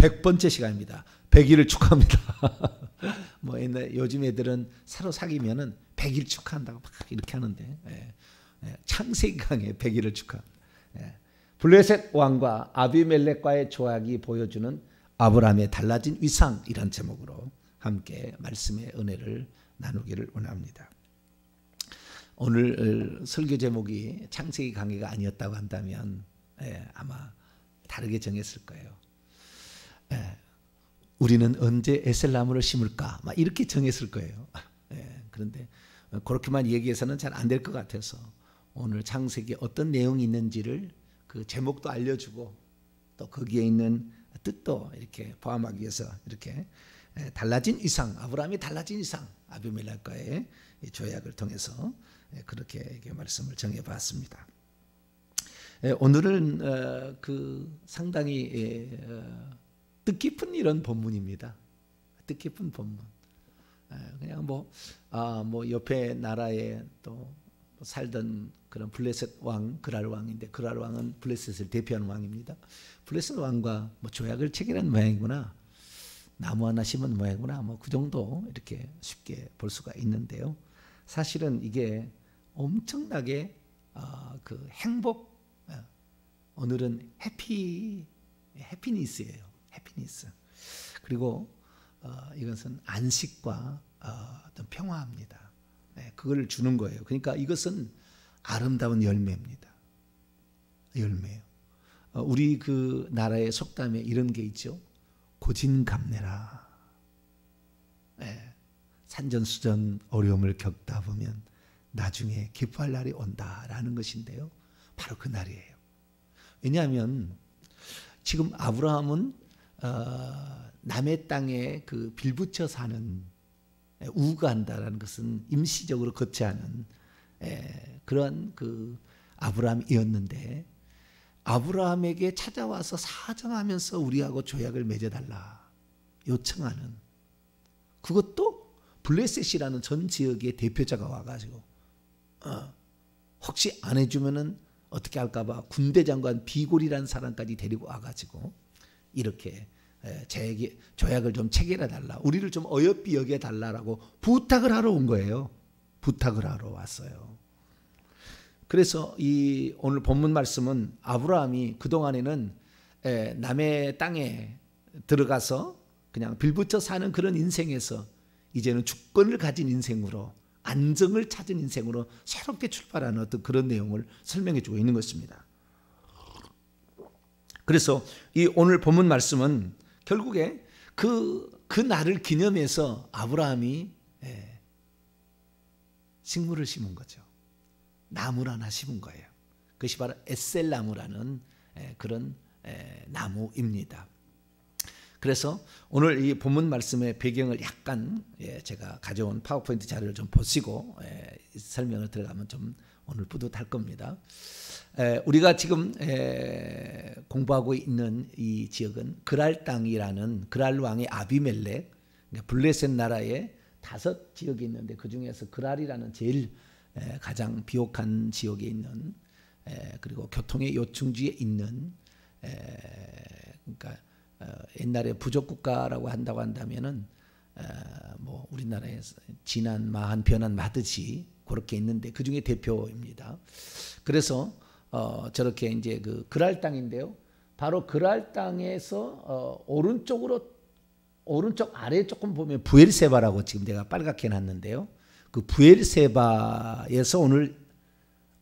100번째 시간입니다. 100일을 축하합니다. 뭐 옛날 요즘 애들은 새로 사귀면은 100일 축하한다고 막 이렇게 하는데 예. 예. 창세기 강의 100일을 축하. 예. 블레셋 왕과 아비멜렉과의 조약이 보여주는 아브라함의 달라진 위상 이런 제목으로 함께 말씀의 은혜를 나누기를 원합니다. 오늘 설교 제목이 창세기 강의가 아니었다고 한다면 예, 아마 다르게 정했을 거예요. 예. 우리는 언제 에셀나무를 심을까? 막 이렇게 정했을 거예요. 예. 그런데 그렇게만 얘기해서는 잘 안 될 것 같아서 오늘 창세기 어떤 내용이 있는지를 그 제목도 알려주고 또 거기에 있는 뜻도 이렇게 포함하기 위해서 이렇게 예, 달라진 이상 아브라함이 달라진 이상 아비멜렉과의 조약을 통해서 그렇게 말씀을 정해봤습니다. 오늘은 어, 그 상당히 어, 뜻깊은 이런 본문입니다. 뜻깊은 본문. 예, 그냥 뭐, 아, 뭐 옆에 나라에 또 살던 그런 블레셋 왕, 그랄 왕인데 그랄 왕은 블레셋을 대표하는 왕입니다. 블레셋 왕과 뭐 조약을 체결한 모양이구나. 나무 하나 심은 모양이구나. 뭐 그 정도 이렇게 쉽게 볼 수가 있는데요. 사실은 이게 엄청나게 어, 그 행복, 예, 오늘은 해피, 해피니스예요. 하긴 있어. 그리고 어, 이것은 안식과 어, 떤 평화합니다. 네, 그걸 주는 거예요. 그러니까 이것은 아름다운 열매입니다. 열매요. 어, 우리 그 나라의 속담에 이런 게 있죠. 고진감내라. 네, 예, 산전수전 어려움을 겪다 보면 나중에 기뻐할 날이 온다라는 것인데요. 바로 그 날이에요. 왜냐하면 지금 아브라함은 어, 남의 땅에 그 빌붙여 사는 우가한다라는 것은 임시적으로 거치하는 에, 그런 그 아브라함이었는데 아브라함에게 찾아와서 사정하면서 우리하고 조약을 맺어달라 요청하는 그것도 블레셋이라는 전 지역의 대표자가 와가지고 어, 혹시 안 해주면은 어떻게 할까봐 군대 장관 비골이라는 사람까지 데리고 와가지고 이렇게 제게, 조약을 좀 체결해 달라. 우리를 좀 어여삐 여겨 달라라고 부탁을 하러 온 거예요. 부탁을 하러 왔어요. 그래서 이 오늘 본문 말씀은 아브라함이 그동안에는 남의 땅에 들어가서 그냥 빌붙여 사는 그런 인생에서 이제는 주권을 가진 인생으로 안정을 찾은 인생으로 새롭게 출발하는 어떤 그런 내용을 설명해 주고 있는 것입니다. 그래서 이 오늘 본문 말씀은 결국에 그, 그 날을 기념해서 아브라함이 예, 식물을 심은 거죠. 나무를 하나 심은 거예요. 그것이 바로 에셀나무라는 예, 그런 예, 나무입니다. 그래서 오늘 이 본문 말씀의 배경을 약간 예, 제가 가져온 파워포인트 자료를 좀 보시고 예, 설명을 들어가면 좀 오늘 뿌듯할 겁니다. 에, 우리가 지금 에, 공부하고 있는 이 지역은 그랄 땅이라는 그랄 왕의 아비멜렉 그러니까 블레셋 나라의 다섯 지역이 있는데 그 중에서 그랄이라는 제일 에, 가장 비옥한 지역에 있는 그리고 교통의 요충지에 있는 그러니까 어, 옛날에 부족 국가라고 한다고 한다면은 뭐 우리나라에서 진한 마한 변한 마듯이 그렇게 있는데 그 중에 대표입니다. 그래서 어, 저렇게 이제 그 그랄 땅인데요. 바로 그랄 땅에서 어, 오른쪽으로 오른쪽 아래 조금 보면 부엘세바라고 지금 내가 빨갛게 놨는데요. 그 부엘세바에서 오늘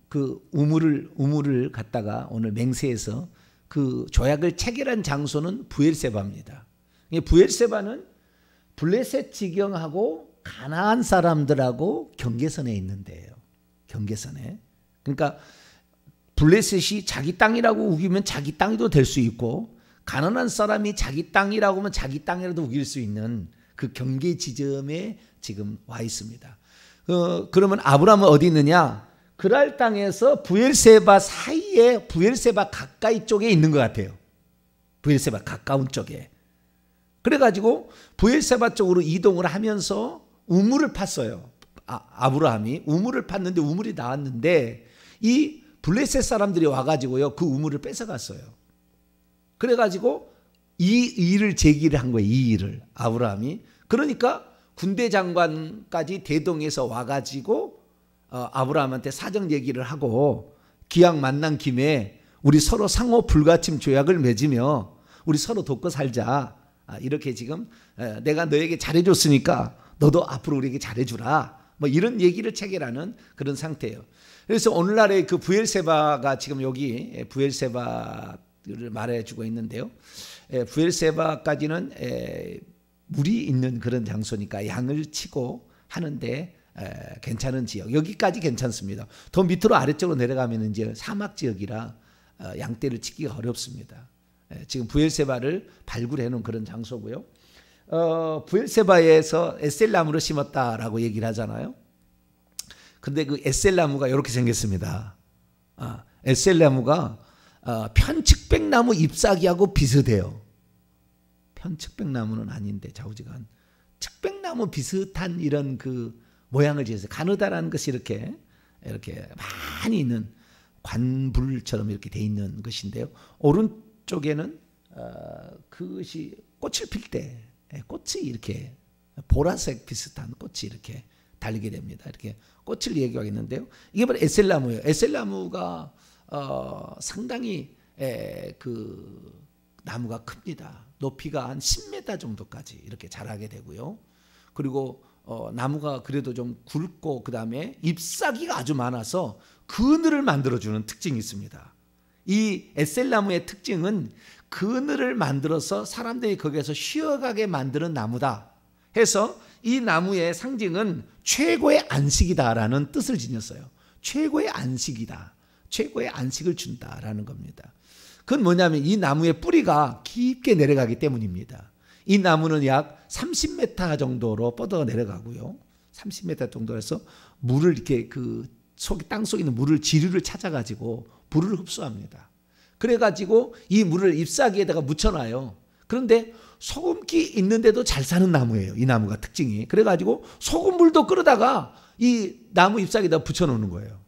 그 우물을 우물을 갔다가 오늘 맹세해서 그 조약을 체결한 장소는 부엘세바입니다. 부엘세바는 블레셋 지경하고 가나안 사람들하고 경계선에 있는데요. 경계선에. 그러니까 블레셋이 자기 땅이라고 우기면 자기 땅이도 될 수 있고 가난한 사람이 자기 땅이라고 하면 자기 땅이라도 우길 수 있는 그 경계 지점에 지금 와 있습니다. 어, 그러면 아브라함은 어디 있느냐? 그랄 땅에서 부엘세바 사이에 부엘세바 가까이 쪽에 있는 것 같아요. 부엘세바 가까운 쪽에. 그래가지고 부엘세바 쪽으로 이동을 하면서 우물을 팠어요. 아, 브라함이 우물을 팠는데 우물이 나왔는데 이 블레셋 사람들이 와가지고요 그 우물을 뺏어갔어요. 그래가지고 이 일을 제기를 한 거예요. 이 일을 아브라함이 그러니까 군대 장관까지 대동해서 와가지고 어, 아브라함한테 사정 얘기를 하고 기왕 만난 김에 우리 서로 상호 불가침 조약을 맺으며 우리 서로 돕고 살자. 아, 이렇게 지금 내가 너에게 잘해줬으니까 너도 앞으로 우리에게 잘해주라. 뭐 이런 얘기를 체결하는 그런 상태예요. 그래서 오늘날의 그 부엘세바가 지금 여기 예, 부엘세바를 말해주고 있는데요. 예, 부엘세바까지는 예, 물이 있는 그런 장소니까 양을 치고 하는데 괜찮은 지역. 여기까지 괜찮습니다. 더 밑으로 아래쪽으로 내려가면 이제 사막 지역이라 어, 양떼를 치기가 어렵습니다. 지금 부엘세바를 발굴해 놓은 그런 장소고요. 어, 부엘세바에서 에셀나무를 심었다라고 얘기를 하잖아요. 근데 그 에셀나무가 이렇게 생겼습니다. 아, 에셀나무가 아, 편측백나무 잎사귀하고 비슷해요. 편측백나무는 아닌데 자우지간 측백나무 비슷한 이런 그 모양을 지어서 가느다라는 것이 이렇게 이렇게 많이 있는 관불처럼 이렇게 돼 있는 것인데요. 오른쪽에는 어, 그것이 꽃을 필때 예, 꽃이 이렇게 보라색 비슷한 꽃이 이렇게 달리게 됩니다. 이렇게 꽃을 얘기하겠는데요. 이게 바로 에셀나무예요. 에셀나무가 어, 상당히 에, 예, 그 나무가 큽니다. 높이가 한 10m 정도까지 이렇게 자라게 되고요. 그리고 어, 나무가 그래도 좀 굵고 그 다음에 잎사귀가 아주 많아서 그늘을 만들어주는 특징이 있습니다. 이 에셀나무의 특징은 그늘을 만들어서 사람들이 거기에서 쉬어가게 만드는 나무다. 해서 이 나무의 상징은 최고의 안식이다라는 뜻을 지녔어요. 최고의 안식이다. 최고의 안식을 준다라는 겁니다. 그건 뭐냐면 이 나무의 뿌리가 깊게 내려가기 때문입니다. 이 나무는 약 30m 정도로 뻗어 내려가고요. 30m 정도에서 물을 이렇게 그 속에 땅 속에 있는 물을 지류를 찾아가지고 불을 흡수합니다. 그래가지고 이 물을 잎사귀에다가 묻혀놔요. 그런데 소금기 있는데도 잘 사는 나무예요. 이 나무가 특징이. 그래가지고 소금물도 끌어다가이 나무 잎사귀에다 붙여놓는 거예요.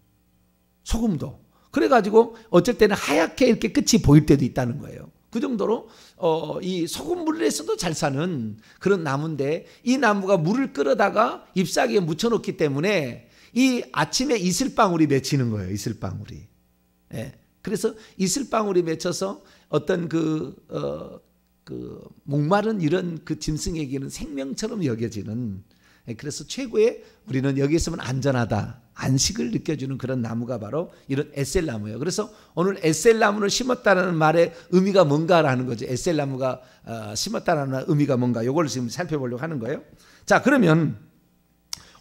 소금도. 그래가지고 어쩔 때는 하얗게 이렇게 끝이 보일 때도 있다는 거예요. 그 정도로 어, 이 소금물에서도 잘 사는 그런 나무인데 이 나무가 물을 끌어다가 잎사귀에 묻혀놓기 때문에 이 아침에 이슬방울이 맺히는 거예요. 이슬방울이. 예. 그래서 이슬방울이 맺혀서 어떤 그, 어, 그 목마른 이런 그 짐승에게는 생명처럼 여겨지는 예. 그래서 최고의 우리는 여기 있으면 안전하다. 안식을 느껴주는 그런 나무가 바로 이런 에셀 나무예요. 그래서 오늘 에셀 나무를 심었다는 말의 의미가 뭔가라는 거죠. 에셀 나무가 어, 심었다는 의미가 뭔가. 이걸 지금 살펴보려고 하는 거예요. 자, 그러면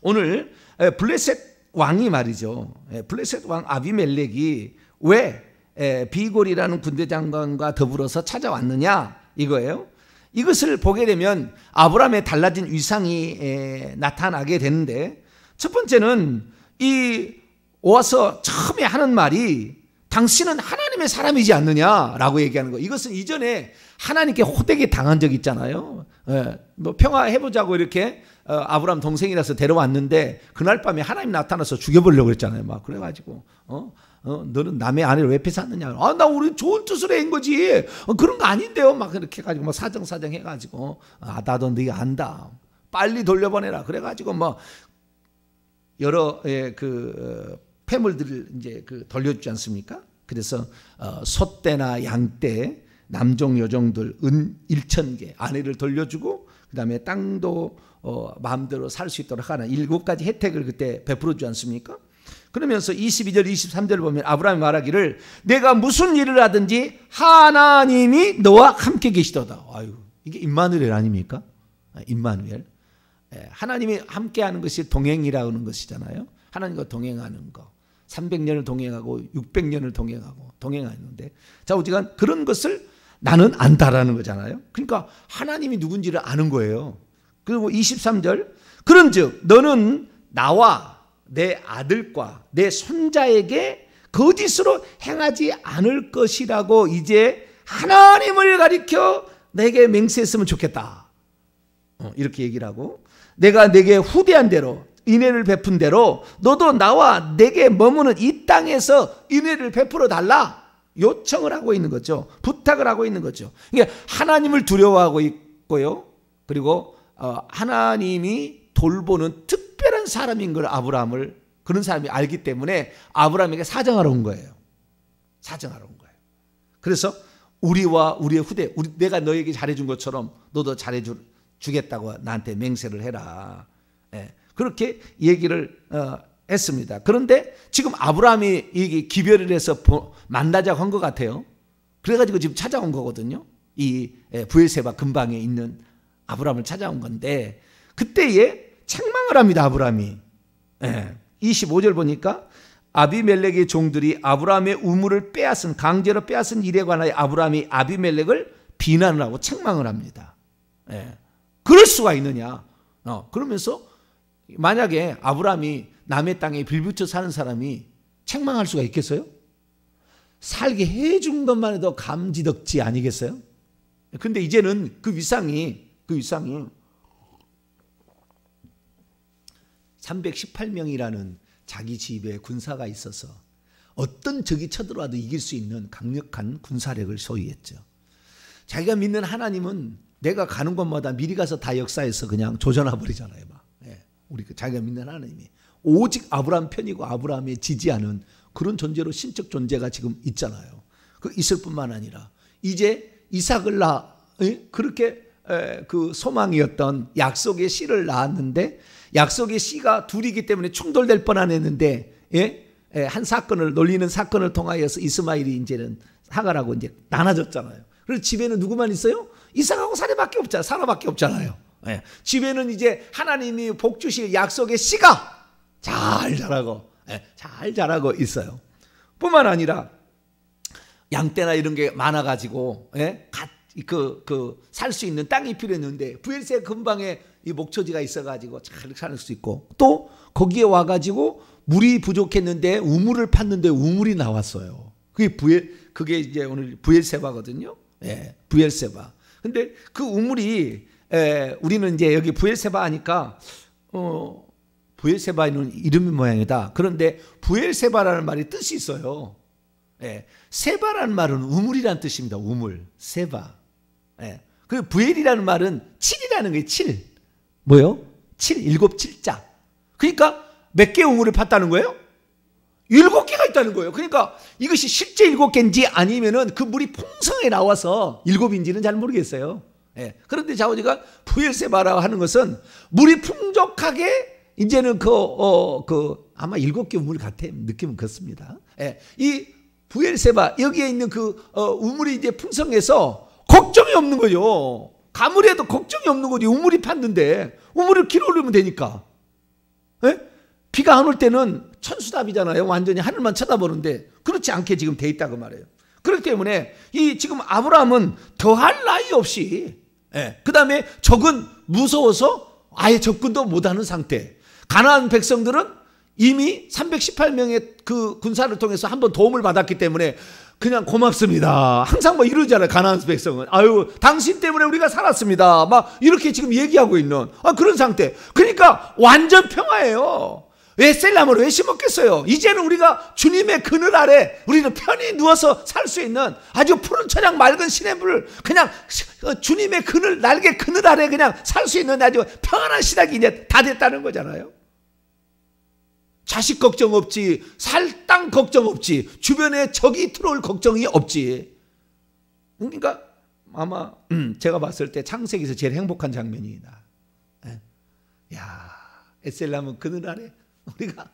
오늘 블레셋 왕이 말이죠. 예, 블레셋 왕 아비멜렉이 왜 비골이라는 군대 장관과 더불어서 찾아왔느냐 이거예요. 이것을 보게 되면 아브라함의 달라진 위상이 나타나게 되는데 첫 번째는 이 오와서 처음에 하는 말이 당신은 하나님의 사람이지 않느냐라고 얘기하는 거. 이것은 이전에 하나님께 호되게 당한 적 있잖아요. 예, 뭐 평화해보자고 이렇게 어, 아브람 동생이라서 데려왔는데 그날 밤에 하나님 나타나서 죽여보려고 그잖아요막 그래가지고 어? 어, 너는 남의 아내를 왜 뺏었느냐. 아, 나 우리 좋은 뜻으로 한 거지. 어, 그런 거 아닌데요. 막그렇게해 가지고 막 사정사정 해가지고. 아, 나도 네가 안다. 빨리 돌려보내라. 그래가지고 뭐 여러 예, 그 어, 폐물들을 이제 그 돌려주지 않습니까? 그래서 어, 소떼나 양떼, 남종 여종들 은 1천 개 아내를 돌려주고 그다음에 땅도 어, 마음대로 살 수 있도록 하는 일곱 가지 혜택을 그때 베풀어 주지 않습니까? 그러면서 22절, 23절을 보면 아브라함이 말하기를 내가 무슨 일을 하든지 하나님이 너와 함께 계시도다. 아유, 이게 임마누엘 아닙니까? 아, 임마누엘. 예, 하나님이 함께하는 것이 동행이라는 것이잖아요. 하나님과 동행하는 거. 300년을 동행하고 600년을 동행하고 동행하는데 자, 우리가 그런 것을 나는 안다라는 거잖아요. 그러니까 하나님이 누군지를 아는 거예요. 그리고 23절 그런즉 너는 나와 내 아들과 내 손자에게 거짓으로 행하지 않을 것이라고 이제 하나님을 가리켜 내게 맹세했으면 좋겠다. 어, 이렇게 얘기를 하고 내가 내게 후대한 대로 인해를 베푼 대로 너도 나와 내게 머무는 이 땅에서 인해를 베풀어 달라 요청을 하고 있는 거죠. 부탁을 하고 있는 거죠. 이게 그러니까 하나님을 두려워하고 있고요. 그리고 어, 하나님이 돌보는 특별한 사람인 걸 아브라함을 그런 사람이 알기 때문에 아브라함에게 사정하러 온 거예요. 사정하러 온 거예요. 그래서 우리와 우리의 후대, 우리, 내가 너에게 잘해준 것처럼 너도 잘해주겠다고 나한테 맹세를 해라. 예, 그렇게 얘기를 어, 했습니다. 그런데 지금 아브라함이 이게 기별을 해서 만나자고 한 것 같아요. 그래가지고 지금 찾아온 거거든요. 이 예, 부엘세바 근방에 있는 아브라함을 찾아온 건데 그때에 책망을 합니다. 아브라함이. 25절 예. 보니까 아비멜렉의 종들이 아브라함의 우물을 빼앗은 강제로 빼앗은 일에 관하여 아브라함이 아비멜렉을 비난을 하고 책망을 합니다. 예. 그럴 수가 있느냐. 어, 그러면서 만약에 아브라함이 남의 땅에 빌붙여 사는 사람이 책망할 수가 있겠어요? 살게 해준 것만 해도 감지덕지 아니겠어요? 근데 이제는 그 위상이 그 위상이 318명이라는 자기 집에 군사가 있어서 어떤 적이 쳐들어와도 이길 수 있는 강력한 군사력을 소유했죠. 자기가 믿는 하나님은 내가 가는 곳마다 미리 가서 다 역사에서 그냥 조져나 버리잖아요. 막. 예. 우리 그 자기가 믿는 하나님이 오직 아브라함 편이고 아브라함에 지지하는 그런 존재로 신적 존재가 지금 있잖아요. 그 있을 뿐만 아니라 이제 이삭을 낳아 예? 그렇게 그 소망이었던 약속의 씨를 낳았는데 약속의 씨가 둘이기 때문에 충돌될 뻔한했는데 예? 예, 한 사건을 놀리는 사건을 통하여서 이스마일이 이제는 하가라고 이제 나눠졌잖아요. 그래서 집에는 누구만 있어요? 이삭하고 사례밖에 없잖아요. 사라밖에 없잖아요. 예. 집에는 이제 하나님이 복주실 약속의 씨가 잘 자라고 예, 잘 자라고 있어요. 뿐만 아니라 양떼나 이런 게 많아가지고 예? 그, 그, 살 수 있는 땅이 필요했는데, 부엘세 근방에 이 목초지가 있어가지고 잘 살 수 있고, 또 거기에 와가지고 물이 부족했는데 우물을 팠는데 우물이 나왔어요. 그게 부엘, 그게 이제 오늘 부엘세바거든요. 예, 부엘세바. 근데 그 우물이, 예, 우리는 이제 여기 부엘세바 하니까, 어, 부엘세바는 이름 모양이다. 그런데 부엘세바라는 말이 뜻이 있어요. 예, 세바라는 말은 우물이란 뜻입니다. 우물, 세바. 예. 그 부엘이라는 말은 7이라는 게 7. 뭐요? 7, 7, 7자. 그러니까 몇 개의 우물을 팠다는 거예요? 일곱 개가 있다는 거예요. 그러니까 이것이 실제 일곱 개인지 아니면은 그 물이 풍성해 나와서 일곱인지는 잘 모르겠어요. 예. 그런데 자오지가 부엘세바라 고 하는 것은 물이 풍족하게 이제는 그, 어, 그, 아마 일곱 개 우물 같아. 느낌은 그렇습니다. 예. 이 부엘세바, 여기에 있는 그, 어, 우물이 이제 풍성해서 곡조 없는 거죠. 가물에도 걱정이 없는 거지. 우물이 팠는데 우물을 길어 올리면 되니까. 에? 예? 비가 안 올 때는 천수답이잖아요. 완전히 하늘만 쳐다보는데 그렇지 않게 지금 돼 있다고 말해요. 그렇기 때문에 이 지금 아브라함은 더할 나위 없이 예. 그 다음에 적은 무서워서 아예 접근도 못하는 상태. 가나안 백성들은 이미 318명의 그 군사를 통해서 한번 도움을 받았기 때문에 그냥 고맙습니다. 항상 뭐 이러잖아요. 가나안 백성은. 아유, 당신 때문에 우리가 살았습니다. 막 이렇게 지금 얘기하고 있는 아, 그런 상태. 그러니까 완전 평화예요. 왜 셀람을 왜 심었겠어요? 이제는 우리가 주님의 그늘 아래 우리는 편히 누워서 살 수 있는 아주 푸른 천양 맑은 시냇물을 그냥 어, 주님의 그늘 날개 그늘 아래 그냥 살 수 있는 아주 평안한 시작이 이제 다 됐다는 거잖아요. 자식 걱정 없지, 살 땅 걱정 없지, 주변에 적이 들어올 걱정이 없지. 그러니까 아마 음, 제가 봤을 때 창세기에서 제일 행복한 장면이다. 예. 야, 에셀람은 그늘 아래 우리가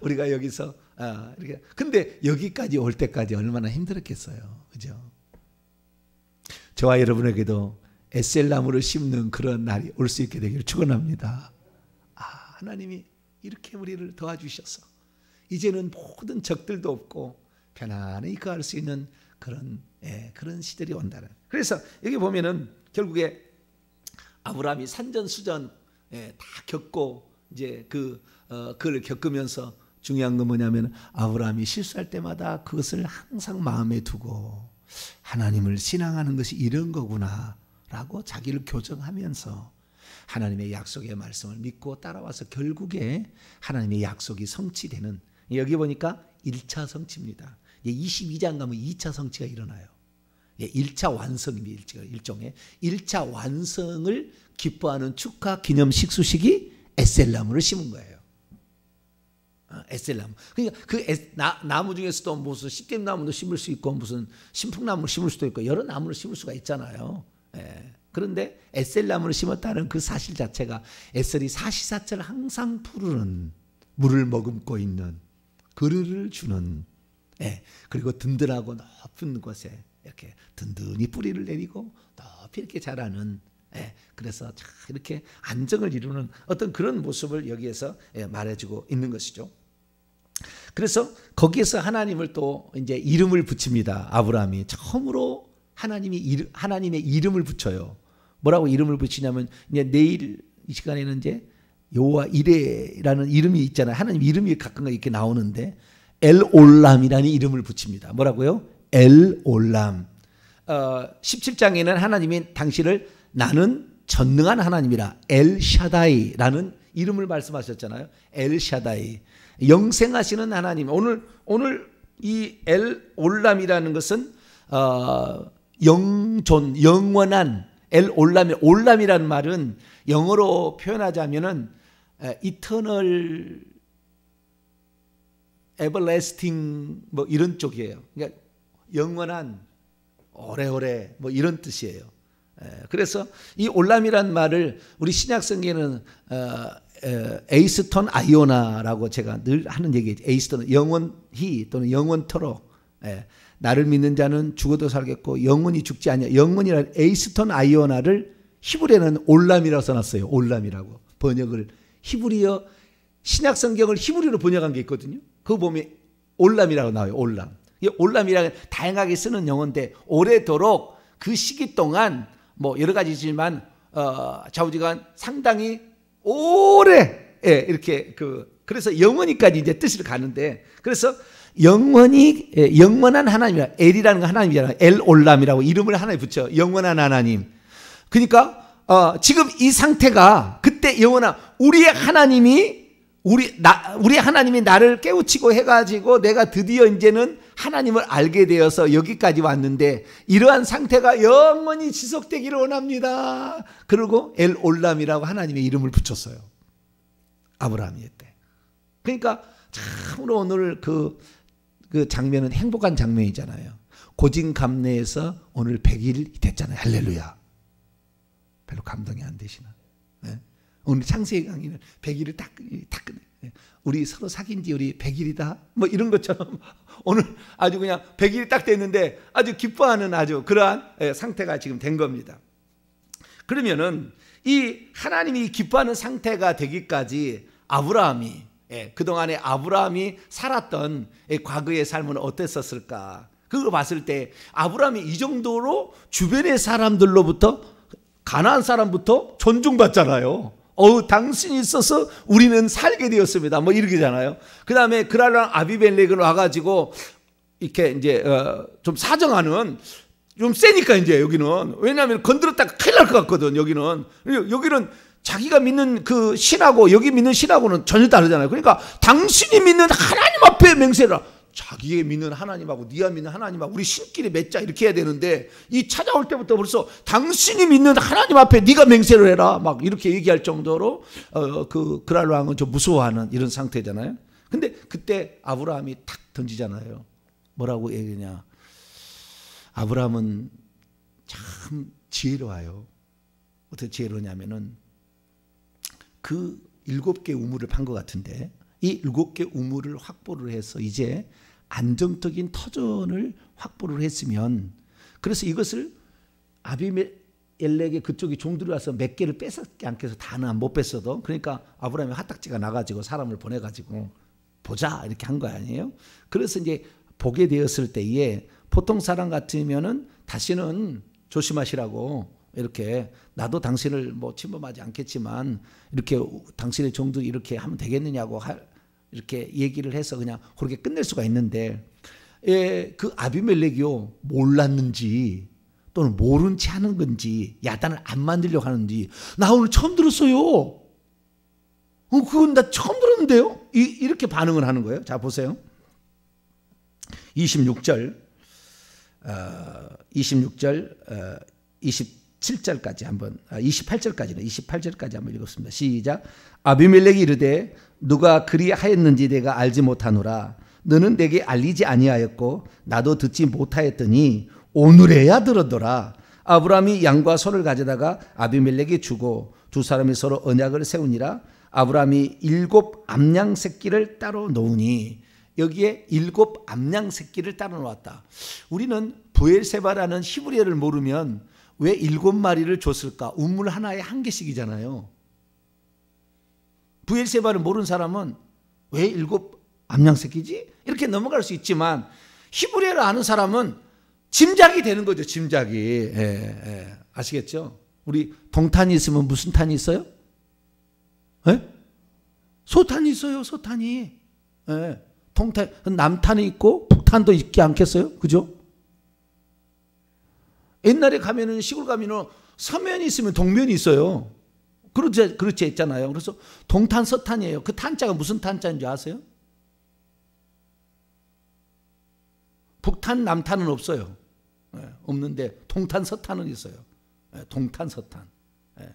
우리가 여기서 아, 이렇게 근데 여기까지 올 때까지 얼마나 힘들었겠어요, 그죠? 저와 여러분에게도 에셀나무를 심는 그런 날이 올 수 있게 되기를 축원합니다. 아, 하나님이 이렇게 우리를 도와주셔서 이제는 모든 적들도 없고 편안히 거할 수 있는 그런 예, 그런 시절이 온다는. 그래서 여기 보면은 결국에 아브라함이 산전수전 예, 다 겪고 이제 그 어, 그걸 겪으면서 중요한 건 뭐냐면 아브라함이 실수할 때마다 그것을 항상 마음에 두고 하나님을 신앙하는 것이 이런 거구나라고 자기를 교정하면서 하나님의 약속의 말씀을 믿고 따라와서 결국에 하나님의 약속이 성취되는 여기 보니까 1차 성취입니다. 22장 가면 2차 성취가 일어나요. 1차 예, 완성입니다. 일종의 1차 완성을 기뻐하는 축하 기념 식수식이 에셀람으로 심은 거예요. 어, 에셀나무. 그러니까 그에 나, 나무 중에서도 무슨 십대나무도 심을 수 있고 무슨 신풍나무를 심을 수도 있고 여러 나무를 심을 수가 있잖아요. 예. 그런데 에셀 나무를 심었다는 그 사실 자체가 에셀이 사시사철 항상 푸르는 물을 머금고 있는 그릇을 주는 예, 그리고 든든하고 높은 곳에 이렇게 든든히 뿌리를 내리고 높이 이렇게 자라는 예, 그래서 이렇게 안정을 이루는 어떤 그런 모습을 여기에서 예, 말해주고 있는 것이죠. 그래서 거기에서 하나님을 또 이제 이름을 붙입니다. 아브라함이 처음으로 하나님이 이름, 하나님의 이름을 붙여요. 뭐라고 이름을 붙이냐면 이제 내일 이 시간에는 이제 여호와 이레라는 이름이 있잖아요. 하나님 이름이 가끔 이렇게 나오는데 엘올람이라는 이름을 붙입니다. 뭐라고요? 엘올람. 어, 17장에는 하나님이 당신을 나는 전능한 하나님이라 엘샤다이라는 이름을 말씀하셨잖아요. 엘샤다이. 영생하시는 하나님. 오늘 오늘 이 엘올람이라는 것은 어, 영존, 영원한 엘 올람, 올람이란 말은 영어로 표현하자면은 이터널 에버레스팅 뭐 이런 쪽이에요. 그러니까 영원한 오래오래 뭐 이런 뜻이에요. 그래서 이 올람이란 말을 우리 신약 성경에는 어, 에이스턴 아이오나라고 제가 늘 하는 얘기죠. 에이스톤 영원히 또는 영원토록 나를 믿는 자는 죽어도 살겠고 영원히 죽지 않냐. 영원이란 에이스턴 아이오나를 히브리어는 올람이라고 써놨어요. 올람이라고 번역을 히브리어 신약 성경을 히브리로 어 번역한 게 있거든요. 그거 보면 올람이라고 나와요. 올람. 올람이라는 다양하게 쓰는 영어인데 오래도록 그 시기 동안 뭐 여러 가지지만 어, 좌우지간 상당히 오래 예, 이렇게 그 그래서 영원히까지 이제 뜻을 가는데 그래서 영원히 예, 영원한 하나님이라 엘이라는 거 하나님이잖아. 엘 올람이라고 이름을 하나에 붙여. 영원한 하나님. 그러니까 어, 지금 이 상태가 그때 영원한 우리의 하나님이 우리 나 우리 하나님이 나를 깨우치고 해가지고 내가 드디어 이제는 하나님을 알게 되어서 여기까지 왔는데 이러한 상태가 영원히 지속되기를 원합니다. 그리고 엘 올람이라고 하나님의 이름을 붙였어요. 아브라함이 때. 그러니까 참으로 오늘 그그 장면은 행복한 장면이잖아요. 고진감래에서 오늘 100일 됐잖아요. 할렐루야. 별로 감동이 안 되시나. 네? 오늘 창세기 강의는 100일을 딱, 딱 끝내. 예? 우리 서로 사귄 지 우리 100일이다. 뭐 이런 것처럼 오늘 아주 그냥 100일이 딱 됐는데 아주 기뻐하는 아주 그러한 예, 상태가 지금 된 겁니다. 그러면은 이 하나님이 기뻐하는 상태가 되기까지 아브라함이 예, 그동안에 아브라함이 살았던 과거의 삶은 어땠었을까? 그걸 봤을 때 아브라함이 이 정도로 주변의 사람들로부터 가난한 사람부터 존중받잖아요. 어 당신이 있어서 우리는 살게 되었습니다. 뭐 이렇게잖아요. 그 다음에 그랄랑 아비벨렉은 와가지고 이렇게 이제 어, 좀 사정하는 좀 세니까 이제 여기는 왜냐하면 건드렸다가 큰일 날 것 같거든 여기는 여기는 자기가 믿는 그 신하고 여기 믿는 신하고는 전혀 다르잖아요. 그러니까 당신이 믿는 하나님 앞에 맹세라. 해 자기의 믿는 하나님하고 네가 믿는 하나님하고 우리 신끼리 맺자 이렇게 해야 되는데 이 찾아올 때부터 벌써 당신이 믿는 하나님 앞에 네가 맹세를 해라 막 이렇게 얘기할 정도로 어, 그 그랄 왕은 좀 무서워하는 이런 상태잖아요. 근데 그때 아브라함이 탁 던지잖아요. 뭐라고 얘기냐? 아브라함은 참 지혜로워요. 어떻게 지혜로냐면은 그 일곱 개 우물을 판 것 같은데 이 일곱 개 우물을 확보를 해서 이제 안정적인 터전을 확보를 했으면 그래서 이것을 아비멜렉의 그쪽이 종들이 와서 몇 개를 뺏었지 않겠어 다는 못 뺏어도 그러니까 아브라함이 화딱지가 나가지고 사람을 보내가지고 어. 보자 이렇게 한 거 아니에요? 그래서 이제 보게 되었을 때에 보통 사람 같으면은 다시는 조심하시라고 이렇게 나도 당신을 뭐 침범하지 않겠지만 이렇게 당신의 종도이 이렇게 하면 되겠느냐고 할 이렇게 얘기를 해서 그냥 그렇게 끝낼 수가 있는데 예, 그 아비멜렉이요 몰랐는지 또는 모른 채 하는 건지 야단을 안 만들려고 하는지 나 오늘 처음 들었어요. 어, 그건 나 처음 들었는데요. 이, 이렇게 반응을 하는 거예요. 자 보세요. 26절 어, 26절 어, 20 7절까지 한번 28절까지는 아, 28절까지 한번 읽었습니다. 시작. 아비멜렉이 이르되 누가 그리하였는지 내가 알지 못하노라. 너는 내게 알리지 아니하였고 나도 듣지 못하였더니 오늘에야 들었더라. 아브라함이 양과 소를 가져다가 아비멜렉이 주고 두 사람이 서로 언약을 세우니라. 아브라함이 일곱 암양 새끼를 따로 놓으니 여기에 일곱 암양 새끼를 따로 놓았다. 우리는 부엘세바라는 히브리어를 모르면 왜 일곱 마리를 줬을까? 우물 하나에 한 개씩이잖아요. 부엘세바를 모르는 사람은 왜 일곱 암양 새끼지? 이렇게 넘어갈 수 있지만 히브리어를 아는 사람은 짐작이 되는 거죠. 짐작이 예, 예. 아시겠죠? 우리 동탄이 있으면 무슨 탄이 있어요? 예? 소탄이 있어요. 소탄이 예. 동탄 남탄이 있고 북탄도 있지 않겠어요? 그죠? 옛날에 가면은 시골 가면은 서면이 있으면 동면이 있어요. 그렇지, 그렇지 했잖아요. 그래서 동탄, 서탄이에요. 그 탄자가 무슨 탄자인지 아세요? 북탄, 남탄은 없어요. 예, 없는데 동탄, 서탄은 있어요. 예, 동탄, 서탄. 예,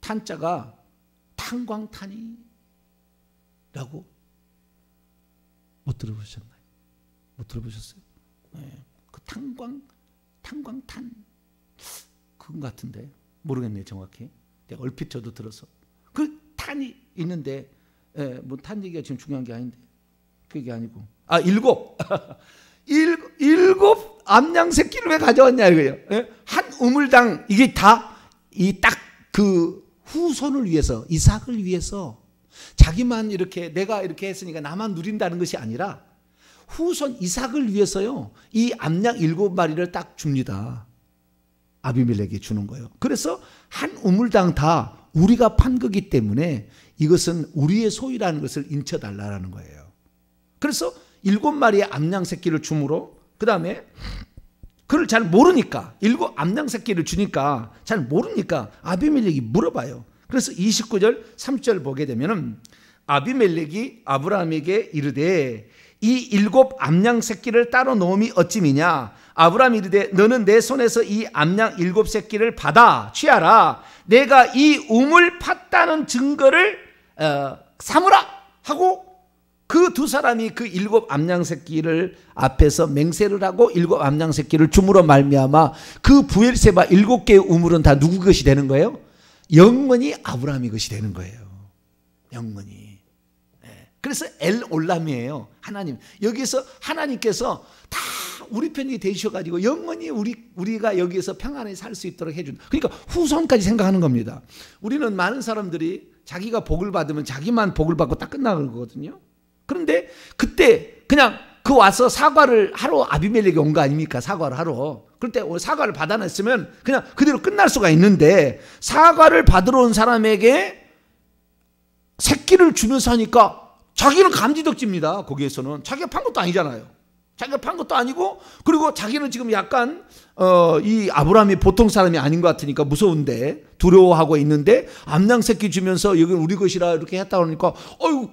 탄자가 탄광탄이라고 못 들어보셨나요? 못 들어보셨어요? 그 탄광 탄광탄 그건 같은데 모르겠네 정확히. 내가 얼핏 저도 들어서 그 탄이 있는데 예, 뭐탄 얘기가 지금 중요한 게 아닌데 그게 아니고 아 일곱 일, 일곱 암양 새끼를 왜 가져왔냐 이거예요. 예? 한 우물당 이게 다 이 딱 그 후손을 위해서 이삭을 위해서 자기만 이렇게 내가 이렇게 했으니까 나만 누린다는 것이 아니라 후손 이삭을 위해서요. 이 암양 일곱 마리를 딱 줍니다. 아비멜렉이 주는 거예요. 그래서 한 우물당 다 우리가 판 거기 때문에 이것은 우리의 소유라는 것을 인쳐달라라는 거예요. 그래서 일곱 마리의 암양 새끼를 주므로 그 다음에 그를 잘 모르니까 일곱 암양 새끼를 주니까 잘 모르니까 아비멜렉이 물어봐요. 그래서 29절 3절 보게 되면은 아비멜렉이 아브라함에게 이르되 이 일곱 암양 새끼를 따로 놓음이 어찌미냐? 아브라함 이르되 너는 내 손에서 이 암양 일곱 새끼를 받아 취하라. 내가 이 우물 팠다는 증거를 어, 삼으라 하고 그 두 사람이 그 일곱 암양 새끼를 앞에서 맹세를 하고 일곱 암양 새끼를 주물어 말미암아 그 부엘세바 일곱 개의 우물은 다 누구 것이 되는 거예요? 영원히 아브라함이 것이 되는 거예요. 영원히. 그래서 엘 올람이에요. 하나님. 여기에서 하나님께서 다 우리 편이 되셔 가지고 영원히 우리 우리가 여기에서 평안히 살 수 있도록 해 준. 그러니까 후손까지 생각하는 겁니다. 우리는 많은 사람들이 자기가 복을 받으면 자기만 복을 받고 딱 끝나는 거거든요. 그런데 그때 그냥 그 와서 사과를 하러 아비멜렉이 온 거 아닙니까? 사과를 하러. 그때 어, 사과를 받아냈으면 그냥 그대로 끝날 수가 있는데 사과를 받으러 온 사람에게 새끼를 주면서 하니까 자기는 감지덕지입니다. 거기에서는 자기가 판 것도 아니잖아요. 자기가 판 것도 아니고 그리고 자기는 지금 약간 어, 이 아브라함이 보통 사람이 아닌 것 같으니까 무서운데 두려워하고 있는데 암양 새끼 주면서 여기 우리 것이라 이렇게 했다 그러니까 어유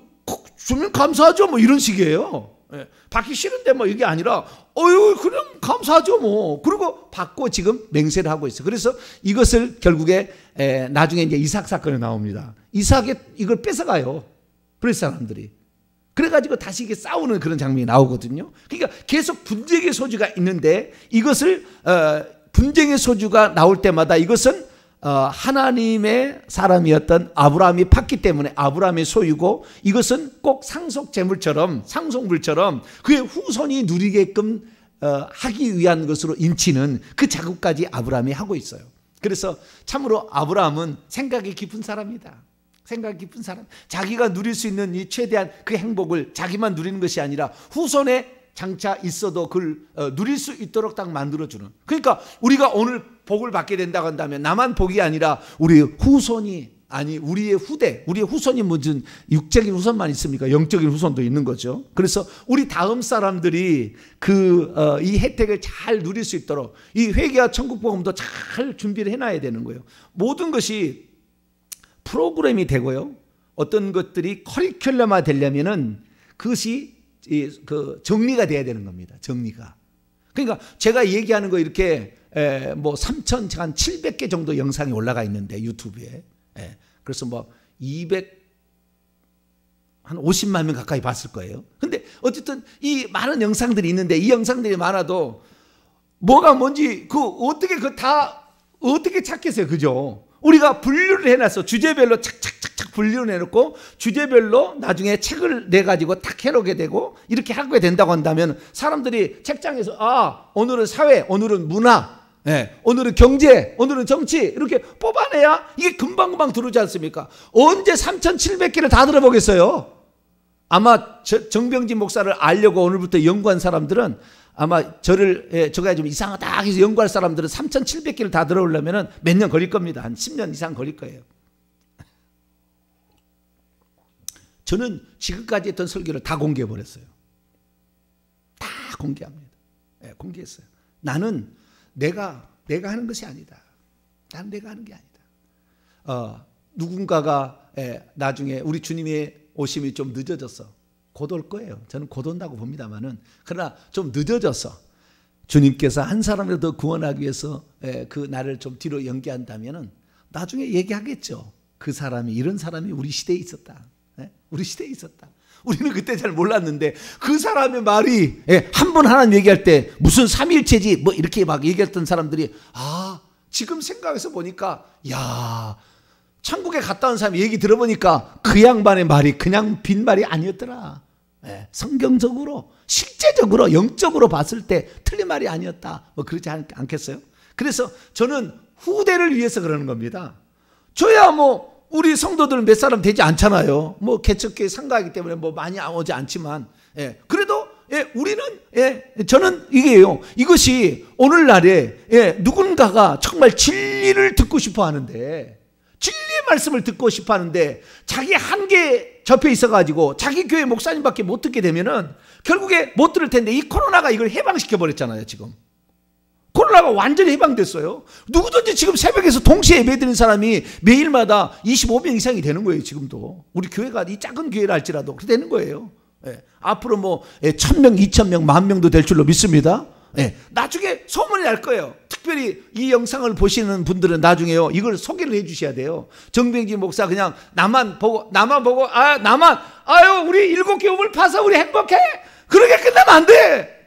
주면 감사하죠 뭐 이런 식이에요. 예, 받기 싫은데 뭐 이게 아니라 어유 그럼 감사하죠 뭐 그리고 받고 지금 맹세를 하고 있어. 그래서 이것을 결국에 에, 나중에 이제 이삭 사건에 나옵니다. 이삭이 이걸 뺏어가요. 브레스 사람들이. 그래가지고 다시 이게 싸우는 그런 장면이 나오거든요. 그러니까 계속 분쟁의 소지가 있는데 이것을 어, 분쟁의 소지가 나올 때마다 이것은 어, 하나님의 사람이었던 아브라함이 팠기 때문에 아브라함의 소유고 이것은 꼭 상속 재물처럼 상속물처럼 그의 후손이 누리게끔 어, 하기 위한 것으로 인치는 그 작업까지 아브라함이 하고 있어요. 그래서 참으로 아브라함은 생각이 깊은 사람이다. 생각 깊은 사람, 자기가 누릴 수 있는 이 최대한 그 행복을 자기만 누리는 것이 아니라 후손에 장차 있어도 그걸 어, 누릴 수 있도록 딱 만들어주는. 그러니까 우리가 오늘 복을 받게 된다고 한다면 나만 복이 아니라 우리 후손이 아니 우리의 후대, 우리의 후손이 무슨 육적인 후손만 있습니까? 영적인 후손도 있는 거죠. 그래서 우리 다음 사람들이 그이 어, 혜택을 잘 누릴 수 있도록 이 회개와 천국 보험도잘 준비를 해놔야 되는 거예요. 모든 것이 프로그램이 되고요. 어떤 것들이 커리큘럼화 되려면은 그것이 그 정리가 돼야 되는 겁니다. 정리가. 그러니까 제가 얘기하는 거 이렇게 뭐 3천 한 700개 정도 영상이 올라가 있는데 유튜브에. 에, 예. 그래서 뭐 200, 한 50만 명 가까이 봤을 거예요. 근데 어쨌든 이 많은 영상들이 있는데 이 영상들이 많아도 뭐가 뭔지 그 어떻게 그 다 어떻게 찾겠어요. 그죠? 우리가 분류를 해놨어. 주제별로 착착착착 분류를 해놓고 주제별로 나중에 책을 내가지고 탁 해놓게 되고 이렇게 하게 된다고 한다면 사람들이 책장에서 아 오늘은 사회, 오늘은 문화, 네, 오늘은 경제, 오늘은 정치 이렇게 뽑아내야 이게 금방금방 들어오지 않습니까? 언제 3,700개를 다 들어보겠어요? 아마 정병진 목사를 알려고 오늘부터 연구한 사람들은 아마 저를 예, 저가 좀 이상하다 해서 연구할 사람들은 3,700개를 다 들어오려면 몇 년 걸릴 겁니다. 한 10년 이상 걸릴 거예요. 저는 지금까지 했던 설교를 다 공개해 버렸어요. 다 공개합니다. 네, 공개했어요. 나는 내가 내가 하는 것이 아니다. 난 내가 하는 게 아니다. 어, 누군가가 에, 예, 나중에 우리 주님의 오심이 좀 늦어졌어. 곧올 거예요. 저는 곧 온다고 봅니다만은 그러나 좀 늦어져서 주님께서 한 사람이라도 구원하기 위해서 예, 그 날을 좀 뒤로 연기한다면은 나중에 얘기하겠죠. 그 사람이 이런 사람이 우리 시대에 있었다. 예, 우리 시대에 있었다. 우리는 그때 잘 몰랐는데 그 사람의 말이 예, 한번 하나님 얘기할 때 무슨 삼일체지 뭐 이렇게 막 얘기했던 사람들이 아 지금 생각해서 보니까 야 천국에 갔다 온 사람 얘기 들어보니까 그 양반의 말이 그냥 빈말이 아니었더라. 예, 성경적으로, 실제적으로, 영적으로 봤을 때 틀린 말이 아니었다. 뭐그렇지 않, 않겠어요? 그래서 저는 후대를 위해서 그러는 겁니다. 저야 뭐 우리 성도들 몇 사람 되지 않잖아요. 뭐 개척교회 상가이기 때문에 뭐 많이 오지 않지만 예, 그래도 예, 우리는 예, 저는 이게요. 이것이 오늘날에 예, 누군가가 정말 진리를 듣고 싶어 하는데 말씀을 듣고 싶어 하는데 자기 한계에 접혀 있어가지고 자기 교회 목사님밖에 못 듣게 되면은 결국에 못 들을 텐데 이 코로나가 이걸 해방시켜 버렸잖아요 지금. 코로나가 완전히 해방됐어요. 누구든지 지금 새벽에서 동시에 예배드리는 사람이 매일마다 25명 이상이 되는 거예요 지금도. 우리 교회가 이 작은 교회를 할지라도 그렇게 되는 거예요. 예. 앞으로 뭐 예, 1000명, 2000명, 1 0명도될 줄로 믿습니다. 예. 나중에 소문이 날 거예요. 특별히 이 영상을 보시는 분들은 나중에요. 이걸 소개를 해 주셔야 돼요. 정병진 목사 그냥 나만 보고 나만 보고 아 나만 아유 우리 일곱 교업을 파서 우리 행복해. 그렇게 끝나면 안 돼.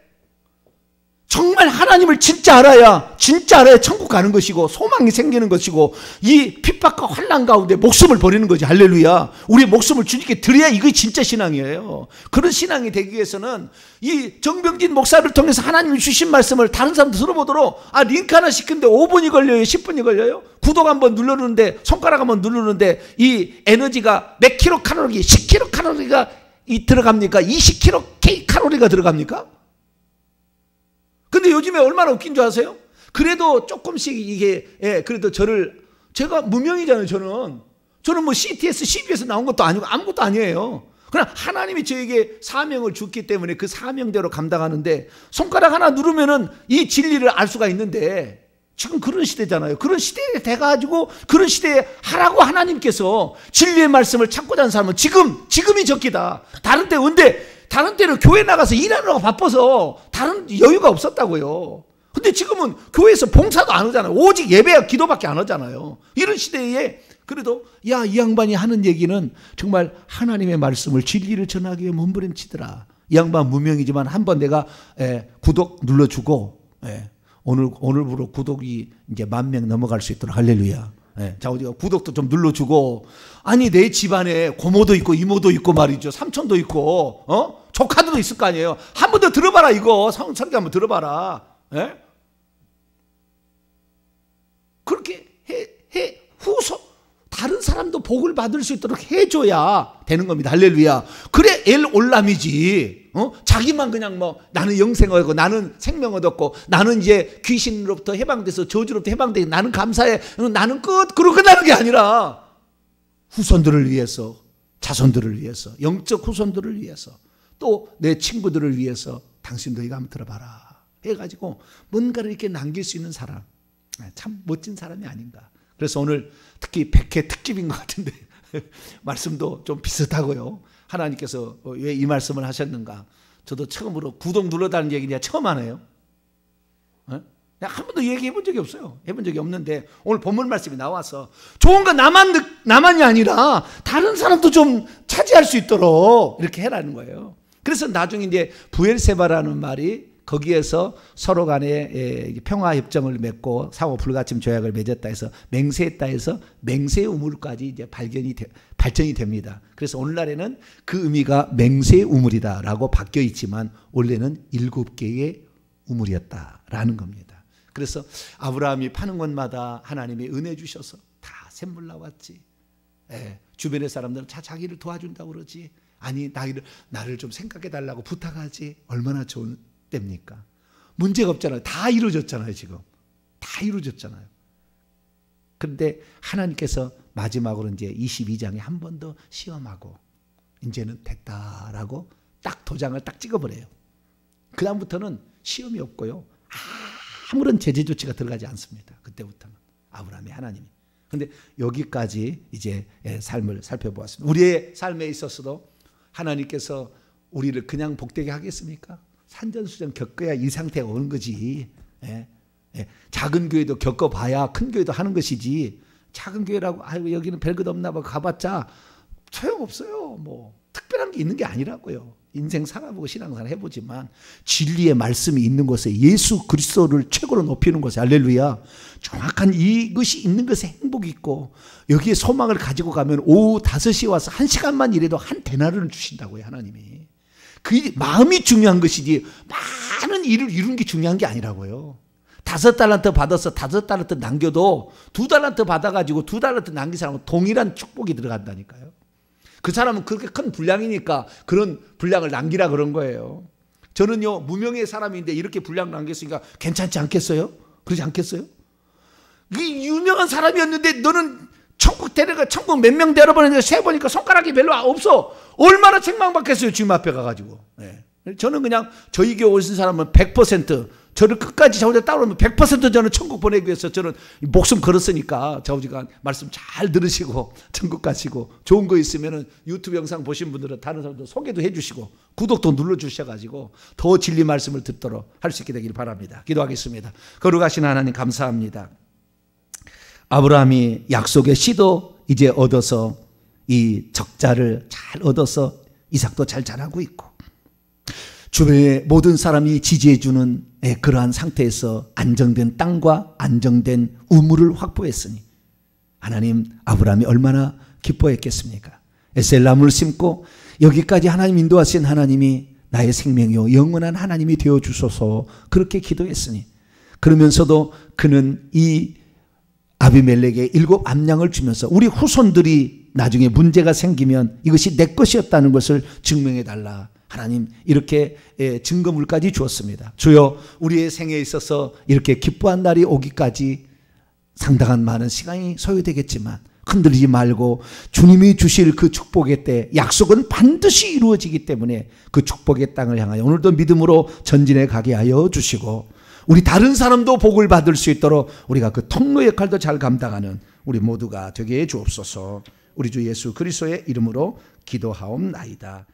정말 하나님을 진짜 알아야 진짜 알아야 천국 가는 것이고 소망이 생기는 것이고 이 핍박과 환란 가운데 목숨을 버리는 거지 할렐루야 우리 목숨을 주님께 드려야 이게 진짜 신앙이에요 그런 신앙이 되기 위해서는 이 정병진 목사를 통해서 하나님이 주신 말씀을 다른 사람도 들어보도록 아 링크 하나 시킨데 5분이 걸려요 10분이 걸려요 구독 한번 누르는데 손가락 한번 누르는데 이 에너지가 몇 킬로 칼로리 10 킬로 칼로리가 이 들어갑니까 20 킬로 칼로리가 들어갑니까 근데 요즘에 얼마나 웃긴 줄 아세요? 그래도 조금씩 이게 예, 그래도 저를 제가 무명이잖아요, 저는. 저는 뭐 CTS, CBS 나온 것도 아니고 아무것도 아니에요. 그냥 하나님이 저에게 사명을 줬기 때문에 그 사명대로 감당하는데 손가락 하나 누르면은 이 진리를 알 수가 있는데 지금 그런 시대잖아요. 그런 시대에 돼가지고 그런 시대에 하라고 하나님께서 진리의 말씀을 찾고자 하는 사람은 지금, 지금이 적기다. 다른 때, 근데 다른 때는 교회 나가서 일하느라고 바빠서 다른 여유가 없었다고요. 근데 지금은 교회에서 봉사도 안 하잖아요. 오직 예배와 기도밖에 안 하잖아요. 이런 시대에 그래도 야 이 양반이 하는 얘기는 정말 하나님의 말씀을 진리를 전하기 위해 몸부림치더라. 이 양반 무명이지만 한번 내가 에, 예, 구독 눌러주고 에, 예, 오늘 오늘부로 구독이 이제 만 명 넘어갈 수 있도록 할렐루야. 예, 자, 우리가 구독도 좀 눌러주고. 아니, 내 집안에 고모도 있고, 이모도 있고 말이죠. 삼촌도 있고, 어? 조카도 있을 거 아니에요. 한 번 더 들어봐라, 이거. 성설교 한번 들어봐라. 예? 그렇게 해, 해, 후손 다른 사람도 복을 받을 수 있도록 해줘야 되는 겁니다. 할렐루야. 그래 엘 올람이지. 어? 자기만 그냥 뭐 나는 영생 얻고 나는 생명 얻었고 나는 이제 귀신으로부터 해방돼서 저주로부터 해방되고 나는 감사해 나는 끝 그러고 끝나는 게 아니라 후손들을 위해서 자손들을 위해서 영적 후손들을 위해서 또 내 친구들을 위해서 당신도 이거 한번 들어봐라 해가지고 뭔가를 이렇게 남길 수 있는 사람 아, 참 멋진 사람이 아닌가 그래서 오늘 특히 백회 특집인 것 같은데 말씀도 좀 비슷하고요. 하나님께서 왜 이 말씀을 하셨는가? 저도 처음으로 구동 눌러다는 얘기냐 처음 하네요. 어? 한 번도 얘기해 본 적이 없어요. 해본 적이 없는데 오늘 본문 말씀이 나와서 좋은 거 나만 나만이 아니라 다른 사람도 좀 차지할 수 있도록 이렇게 해라는 거예요. 그래서 나중에 이제 부엘세바라는 말이 거기에서 서로 간에 예, 평화 협정을 맺고 상호 불가침 조약을 맺었다 해서 맹세했다 해서 맹세의 우물까지 이제 발견이 되, 발전이 됩니다. 그래서 오늘날에는 그 의미가 맹세의 우물이다라고 바뀌어 있지만 원래는 일곱 개의 우물이었다라는 겁니다. 그래서 아브라함이 파는 곳마다 하나님이 은혜 주셔서 다 샘물 나왔지. 예, 주변의 사람들은 자 자기를 도와준다 그러지. 아니 나를 나를 좀 생각해 달라고 부탁하지. 얼마나 좋은 됩니까? 문제가 없잖아요. 다 이루어졌잖아요, 지금. 다 이루어졌잖아요. 그런데 하나님께서 마지막으로 이제 22장에 한 번 더 시험하고 이제는 됐다라고 딱 도장을 딱 찍어버려요. 그다음부터는 시험이 없고요. 아무런 제재 조치가 들어가지 않습니다. 그때부터는 아브라함의 하나님이. 근데 여기까지 이제 예, 삶을 살펴보았습니다. 우리의 삶에 있어서도 하나님께서 우리를 그냥 복되게 하겠습니까? 산전수전 겪어야 이 상태가 오는 거지. 예. 예. 작은 교회도 겪어봐야 큰 교회도 하는 것이지. 작은 교회라고 아이고 여기는 별것 없나 봐 가봤자 소용없어요. 뭐 특별한 게 있는 게 아니라고요. 인생 살아보고 신앙생활 해보지만 진리의 말씀이 있는 곳에 예수 그리스도를 최고로 높이는 곳에 알렐루야 정확한 이것이 있는 것에 행복이 있고 여기에 소망을 가지고 가면 오후 5시에 와서 1시간만 일해도 한 대나를 주신다고요 하나님이 그 마음이 중요한 것이지 많은 일을 이룬 게 중요한 게 아니라고요. 다섯 달란트 받아서 다섯 달란트 남겨도 두 달란트 받아가지고 두 달란트 남긴 사람은 동일한 축복이 들어간다니까요. 그 사람은 그렇게 큰 분량이니까 그런 분량을 남기라 그런 거예요. 저는요 무명의 사람인데 이렇게 분량 남겼으니까 괜찮지 않겠어요? 그러지 않겠어요? 유명한 사람이었는데 너는 쭉 데려가 천국 몇 명 데려보는데 세보니까 손가락이 별로 없어. 얼마나 책망받겠어요. 주님 앞에 가가지고. 네. 저는 그냥 저희 교회 오신 사람은 100% 저를 끝까지 저 혼자 따르면 100% 저는 천국 보내기 위해서 저는 목숨 걸었으니까 자우지가 말씀 잘 들으시고 천국 가시고 좋은 거 있으면은 유튜브 영상 보신 분들은 다른 사람도 소개도 해주시고 구독도 눌러주셔가지고 더 진리 말씀을 듣도록 할 수 있게 되길 바랍니다. 기도하겠습니다. 거룩하신 하나님 감사합니다. 아브라함이 약속의 씨도 이제 얻어서 이 적자를 잘 얻어서 이삭도 잘 자라고 있고 주변의 모든 사람이 지지해주는 예, 그러한 상태에서 안정된 땅과 안정된 우물을 확보했으니 하나님 아브라함이 얼마나 기뻐했겠습니까? 에셀나무를 심고 여기까지 하나님 인도하신 하나님이 나의 생명이요 영원한 하나님이 되어 주소서 그렇게 기도했으니 그러면서도 그는 이 아비멜렉의 일곱 암량을 주면서 우리 후손들이 나중에 문제가 생기면 이것이 내 것이었다는 것을 증명해 달라. 하나님 이렇게 예, 증거물까지 주었습니다. 주여 우리의 생에 있어서 이렇게 기뻐한 날이 오기까지 상당한 많은 시간이 소요되겠지만 흔들리지 말고 주님이 주실 그 축복의 때 약속은 반드시 이루어지기 때문에 그 축복의 땅을 향하여 오늘도 믿음으로 전진해 가게 하여 주시고 우리 다른 사람도 복을 받을 수 있도록 우리가 그 통로 역할도 잘 감당하는 우리 모두가 되게 해 주옵소서. 우리 주 예수 그리스도의 이름으로 기도하옵나이다.